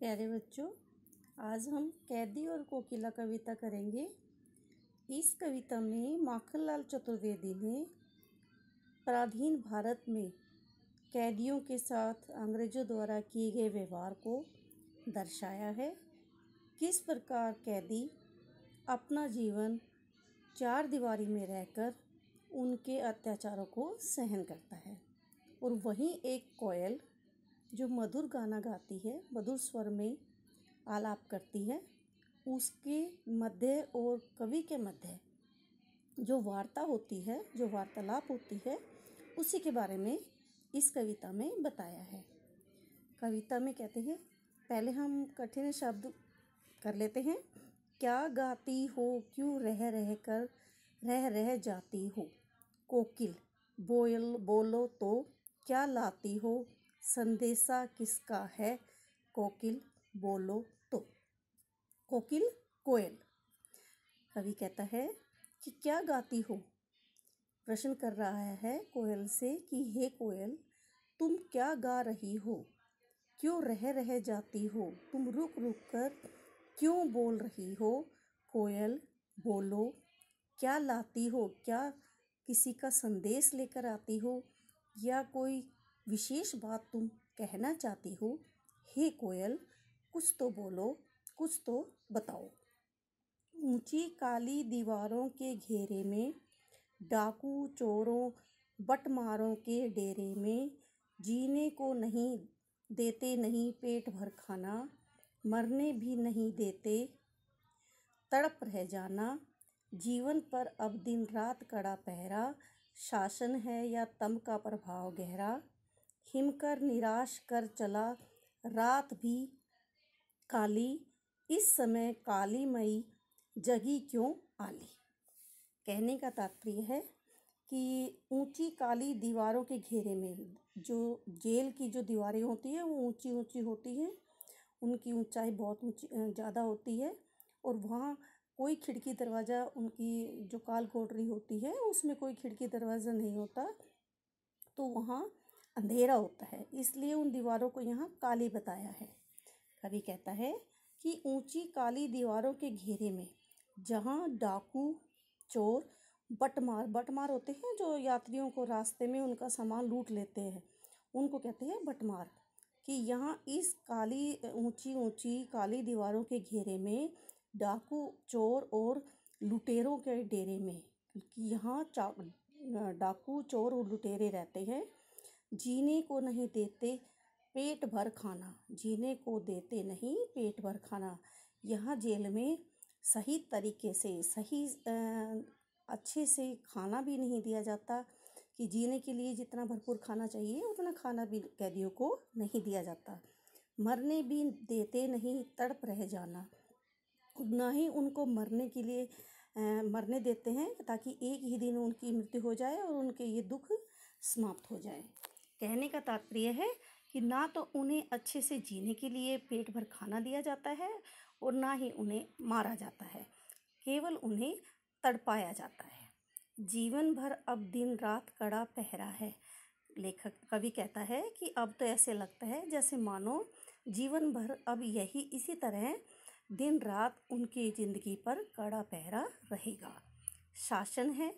प्यारे बच्चों आज हम कैदी और कोकिला कविता करेंगे इस कविता में माखनलाल चतुर्वेदी ने पराधीन भारत में कैदियों के साथ अंग्रेजों द्वारा किए गए व्यवहार को दर्शाया है किस प्रकार कैदी अपना जीवन चार दीवारी में रहकर उनके अत्याचारों को सहन करता है और वहीं एक कोयल जो मधुर गाना गाती है मधुर स्वर में आलाप करती है उसके मध्य और कवि के मध्य जो वार्ता होती है जो वार्तालाप होती है उसी के बारे में इस कविता में बताया है कविता में कहते हैं पहले हम कठिन शब्द कर लेते हैं क्या गाती हो क्यों रह रह कर रह रह जाती हो कोकिल बोल बोलो तो क्या लाती हो संदेशा किसका है कोकिल बोलो तो कोकिल कोयल कवि कहता है कि क्या गाती हो प्रश्न कर रहा है कोयल से कि हे कोयल तुम क्या गा रही हो क्यों रह रह जाती हो तुम रुक रुक कर क्यों बोल रही हो कोयल बोलो क्या लाती हो क्या किसी का संदेश लेकर आती हो या कोई विशेष बात तुम कहना चाहते हो हे कोयल कुछ तो बोलो कुछ तो बताओ ऊंची काली दीवारों के घेरे में डाकू चोरों बटमारों के डेरे में जीने को नहीं देते नहीं पेट भर खाना मरने भी नहीं देते तड़प रह जाना जीवन पर अब दिन रात कड़ा पहरा शासन है या तम का प्रभाव गहरा हिमकर निराश कर चला रात भी काली इस समय काली मई जगी क्यों आली कहने का तात्पर्य है कि ऊंची काली दीवारों के घेरे में जो जेल की जो दीवारें होती हैं वो ऊंची ऊंची होती हैं उनकी ऊंचाई बहुत ऊंची ज़्यादा होती है और वहाँ कोई खिड़की दरवाज़ा उनकी जो काल कोटरी होती है उसमें कोई खिड़की दरवाज़ा नहीं होता तो वहाँ अंधेरा होता है इसलिए उन दीवारों को यहाँ काली बताया है कवि कहता है कि ऊंची काली दीवारों के घेरे में जहाँ डाकू चोर बटमार बटमार होते हैं जो यात्रियों को रास्ते में उनका सामान लूट लेते हैं उनको कहते हैं बटमार कि यहाँ इस काली ऊंची ऊंची काली दीवारों के घेरे में डाकू चोर और लुटेरों के डेरे में क्योंकि यहाँ डाकू चोर और लुटेरे रहते हैं जीने को नहीं देते पेट भर खाना जीने को देते नहीं पेट भर खाना यहाँ जेल में सही तरीके से सही अच्छे से खाना भी नहीं दिया जाता कि जीने के लिए जितना भरपूर खाना चाहिए उतना खाना भी कैदियों को नहीं दिया जाता मरने भी देते नहीं तड़प रह जाना ना ही उनको मरने के लिए आ, मरने देते हैं ताकि एक ही दिन उनकी मृत्यु हो जाए और उनके ये दुख समाप्त हो जाए कहने का तात्पर्य है कि ना तो उन्हें अच्छे से जीने के लिए पेट भर खाना दिया जाता है और ना ही उन्हें मारा जाता है केवल उन्हें तड़पाया जाता है जीवन भर अब दिन रात कड़ा पहरा है लेखक कवि कहता है कि अब तो ऐसे लगता है जैसे मानो जीवन भर अब यही इसी तरह दिन रात उनकी ज़िंदगी पर कड़ा पहरा रहेगा शासन है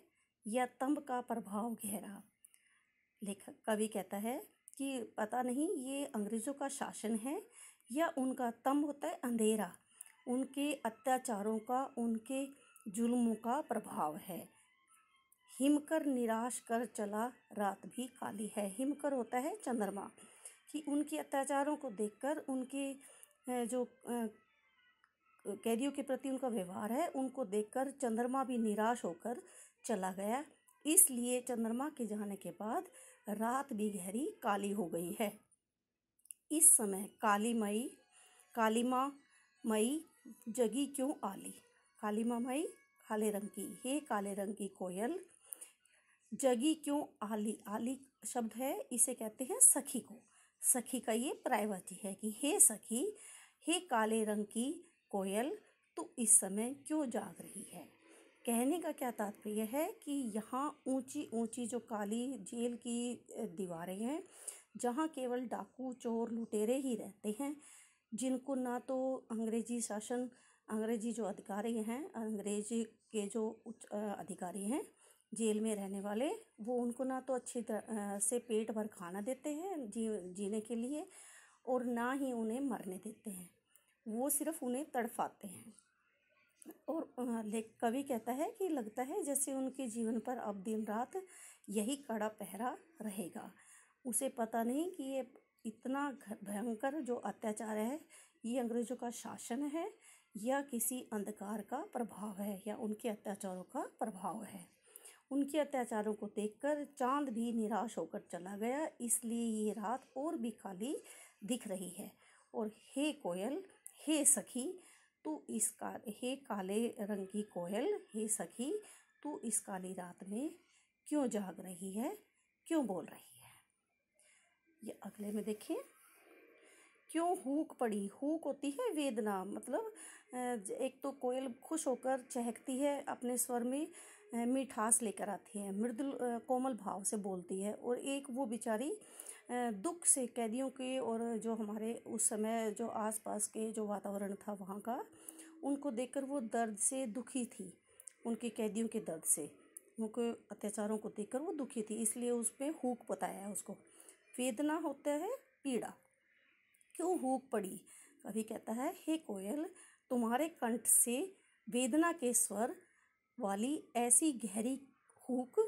या तंब का प्रभाव गहरा लेखक कवि कहता है कि पता नहीं ये अंग्रेज़ों का शासन है या उनका तम होता है अंधेरा उनके अत्याचारों का उनके जुल्मों का प्रभाव है हिमकर निराश कर चला रात भी काली है हिमकर होता है चंद्रमा कि उनके अत्याचारों को देखकर उनके जो कैदियों के प्रति उनका व्यवहार है उनको देखकर चंद्रमा भी निराश होकर चला गया इसलिए चंद्रमा के जाने के बाद रात भी गहरी काली हो गई है इस समय काली मई काली माँ मई जगी क्यों आली काली माँ मई काले रंग की हे काले रंग की कोयल जगी क्यों आली आली शब्द है इसे कहते हैं सखी को सखी का ये प्रायवती है कि हे सखी हे काले रंग की कोयल तो इस समय क्यों जाग रही है कहने का क्या तात्पर्य है कि यहाँ ऊंची ऊंची जो काली जेल की दीवारें हैं जहाँ केवल डाकू चोर लुटेरे ही रहते हैं जिनको ना तो अंग्रेजी शासन अंग्रेजी जो अधिकारी हैं अंग्रेजी के जो उच्च अधिकारी हैं जेल में रहने वाले वो उनको ना तो अच्छी तरह से पेट भर खाना देते हैं जी जीने के लिए और ना ही उन्हें मरने देते हैं वो सिर्फ उन्हें तड़फाते हैं और लेख कवि कहता है कि लगता है जैसे उनके जीवन पर अब दिन रात यही कड़ा पहरा रहेगा उसे पता नहीं कि ये इतना भयंकर जो अत्याचार है ये अंग्रेज़ों का शासन है या किसी अंधकार का प्रभाव है या उनके अत्याचारों का प्रभाव है उनके अत्याचारों को देखकर चांद भी निराश होकर चला गया इसलिए ये रात और भी खाली दिख रही है और हे कोयल हे सखी तू इस का हे काले रंग की कोयल हे सखी तू इस काली रात में क्यों जाग रही है क्यों बोल रही है ये अगले में देखें क्यों हूक पड़ी हूक होती है वेदना मतलब एक तो कोयल खुश होकर चहकती है अपने स्वर में मिठास लेकर आती है मृदुल कोमल भाव से बोलती है और एक वो बेचारी दुख से कैदियों के और जो हमारे उस समय जो आसपास के जो वातावरण था वहाँ का उनको देखकर वो दर्द से दुखी थी उनके कैदियों के दर्द से उनके अत्याचारों को देखकर वो दुखी थी इसलिए उस पर हुक बताया है उसको वेदना होता है पीड़ा क्यों हुक पड़ी कभी कहता है हे कोयल तुम्हारे कंठ से वेदना के स्वर वाली ऐसी गहरी हुक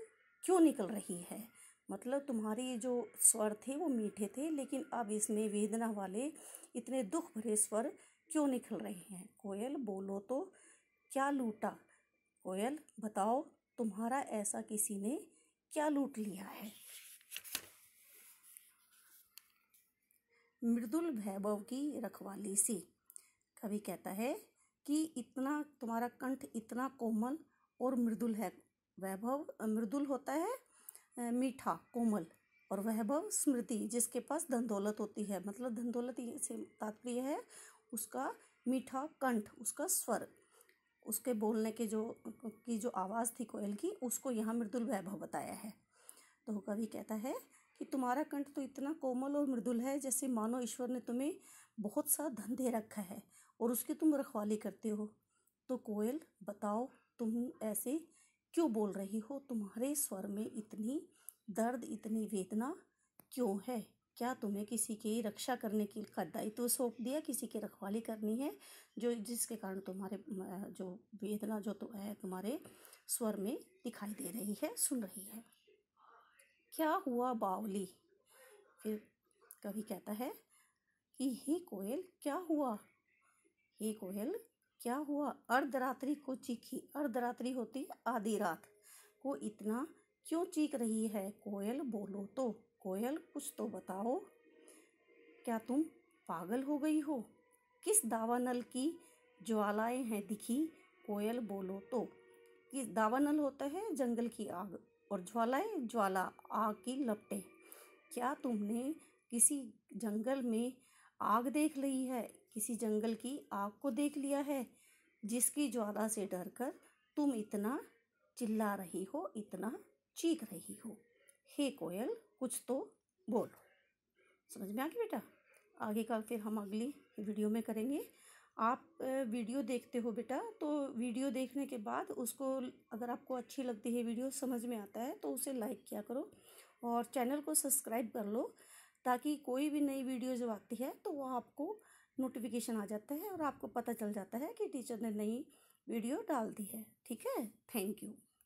क्यों निकल रही है मतलब तुम्हारे जो स्वर थे वो मीठे थे लेकिन अब इसमें वेदना वाले इतने दुख भरे स्वर क्यों निकल रहे हैं कोयल बोलो तो क्या लूटा कोयल बताओ तुम्हारा ऐसा किसी ने क्या लूट लिया है मृदुल वैभव की रखवाली से कवि कहता है कि इतना तुम्हारा कंठ इतना कोमल और मृदुल है वैभव मृदुल होता है मीठा कोमल और वह भव स्मृति जिसके पास धन दौलत होती है मतलब धन दौलत से तात्पर्य है उसका मीठा कंठ उसका स्वर उसके बोलने के जो की जो आवाज़ थी कोयल की उसको यहाँ मृदुल वैभव बताया है तो कवि कहता है कि तुम्हारा कंठ तो इतना कोमल और मृदुल है जैसे मानो ईश्वर ने तुम्हें बहुत सा धन दे रखा है और उसकी तुम रखवाली करते हो तो कोयल बताओ तुम ऐसे क्यों बोल रही हो तुम्हारे स्वर में इतनी दर्द इतनी वेदना क्यों है क्या तुम्हें किसी की रक्षा करने की का दायित्व सौंप दिया किसी की रखवाली करनी है जो जिसके कारण तुम्हारे जो वेदना जो तो है तुम्हारे स्वर में दिखाई दे रही है सुन रही है क्या हुआ बावली फिर कभी कहता है कि हे कोयल क्या हुआ हे कोयल क्या हुआ अर्धरात्रि को चीखी अर्धरात्रि होती है आधी रात को इतना क्यों चीख रही है कोयल बोलो तो कोयल कुछ तो बताओ क्या तुम पागल हो गई हो किस दावानल की ज्वालाएं हैं दिखी कोयल बोलो तो किस दावानल होता है जंगल की आग और ज्वालाएं ज्वाला आग की लपटें क्या तुमने किसी जंगल में आग देख ली है किसी जंगल की आग को देख लिया है जिसकी ज्वाला से डरकर तुम इतना चिल्ला रही हो इतना चीख रही हो हे कोयल कुछ तो बोलो समझ में आ गया बेटा आगे का फिर हम अगली वीडियो में करेंगे आप वीडियो देखते हो बेटा तो वीडियो देखने के बाद उसको अगर आपको अच्छी लगती है वीडियो समझ में आता है तो उसे लाइक किया करो और चैनल को सब्सक्राइब कर लो ताकि कोई भी नई वीडियो जब आती है तो वह आपको नोटिफिकेशन आ जाता है और आपको पता चल जाता है कि टीचर ने नई वीडियो डाल दी है ठीक है थैंक यू